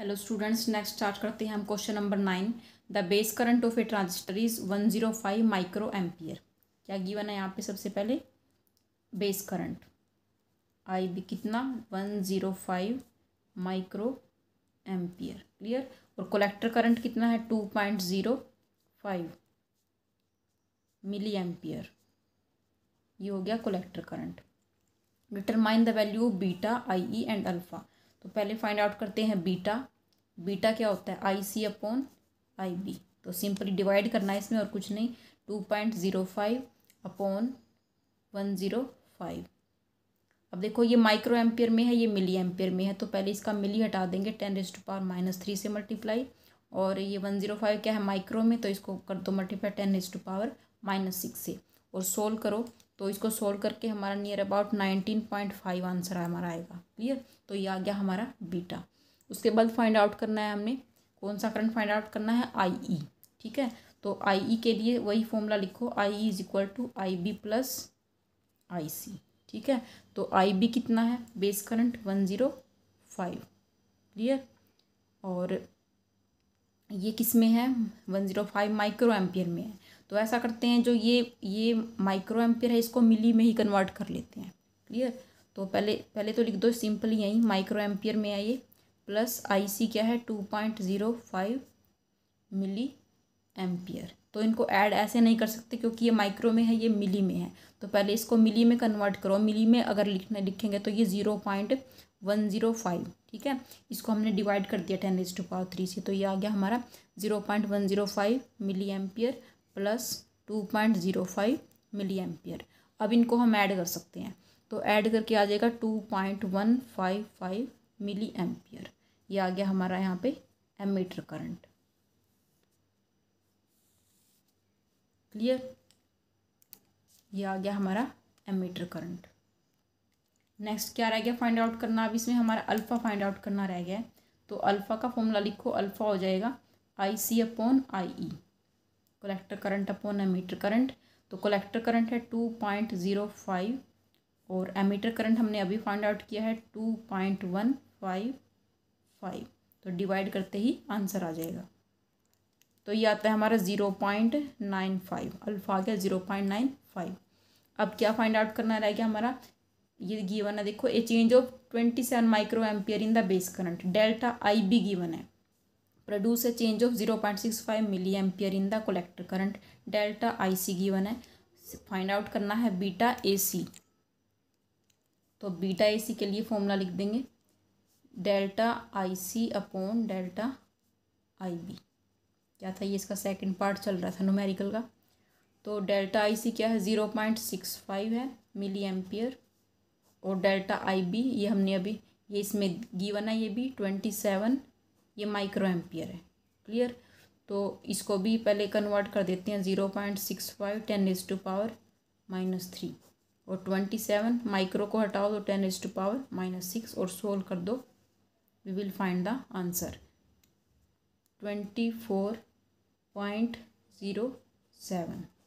Hello students next start करते हैं हम question number nine the base current of a transistor is one zero five micro ampere क्या given है यहाँ पे सबसे पहले बेस करंट आई बी कितना one zero five micro ampere clear और कलेक्टर करंट कितना है two point zero five milli ampere ये हो गया collector current determine the value beta I E and alpha तो पहले फाइंड आउट करते हैं बीटा बीटा क्या होता है I C upon I B तो सिंपली डिवाइड करना है इसमें और कुछ नहीं two point zero five upon one zero five अब देखो ये माइक्रो एम्पियर में है ये मिली एम्पियर में है तो पहले इसका मिली हटा देंगे ten raised to power minus three से मल्टीप्लाई और ये वन ज़ीरो फाइव क्या है माइक्रो में तो इसको कर दो multiply ten raised to power minus six से और सोल्व करो तो इसको सोल्व करके हमारा near about nineteen point five answer हमारा आएगा क्लियर तो ये आ गया हमारा बीटा उसके बाद फाइंड आउट करना है हमने कौन सा करंट फाइंड आउट करना है आई ई e। ठीक है तो आई ई e के लिए वही फॉर्मूला लिखो I E is equal to I B plus I C ठीक है तो आई बी कितना है base current one zero five clear और ये किस में है one zero five micro ampere में है तो ऐसा करते हैं जो ये ये माइक्रो एम्पियर है इसको मिली में ही कन्वर्ट कर लेते हैं क्लियर तो पहले पहले तो लिख दो सिंपल यहीं माइक्रो एम्पियर में आइए प्लस आईसी क्या है two point zero five milli ampere तो इनको ऐड ऐसे नहीं कर सकते क्योंकि ये माइक्रो में है ये मिली में है तो पहले इसको मिली में कन्वर्ट करो मिली में अगर लिखना लिखेंगे तो ये zero point one zero five ठीक है इसको हमने डिवाइड कर दिया ten as to power three से तो ये आ गया हमारा zero point one zero five milli ampere plus two point zero five milli ampere अब इनको हम ऐड कर सकते हैं तो ऐड करके आ जाएगा two point one five five milli ampere ये आ गया हमारा यहाँ पे एम मीटर करंट क्लियर ये आ गया हमारा एम मीटर करंट नेक्स्ट क्या रह गया फाइंड आउट करना अब इसमें हमारा अल्फ़ा फाइंड आउट करना रह गया है तो अल्फ़ा का फॉर्मूला लिखो अल्फ़ा हो जाएगा I C upon I E collector current upon emitter current तो कलेक्टर करंट है टू पॉइंट ज़ीरो फाइव और एमीटर करंट हमने अभी फाइंड आउट किया है two point one five five तो डिवाइड करते ही आंसर आ जाएगा तो ये आता है हमारा zero point nine five alpha आ गया ज़ीरो पॉइंट नाइन फाइव अब क्या फाइंड आउट करना रह गया हमारा ये गीवन है देखो a change of twenty seven micro ampere in the base current delta I भी गीवन है produce a change of zero point six five milli ampere in the collector current delta I C given है find out करना है beta A सी तो beta A सी के लिए formula लिख देंगे delta I C upon delta I B क्या था ये इसका सेकंड पार्ट चल रहा था नोमेरिकल का तो डेल्टा आई सी क्या है ज़ीरो पॉइंट सिक्स फाइव है मिली एम्पियर और डेल्टा आई बी ये हमने अभी ये इसमें गिवन है ये भी ट्वेंटी सेवन ये माइक्रो एम्पियर है क्लियर तो इसको भी पहले कन्वर्ट कर देते हैं zero point six five ten as to power minus three और ट्वेंटी सेवन माइक्रो को हटाओ तो ten as to power minus six और सोल्व कर दो we will find the answer twenty four point zero seven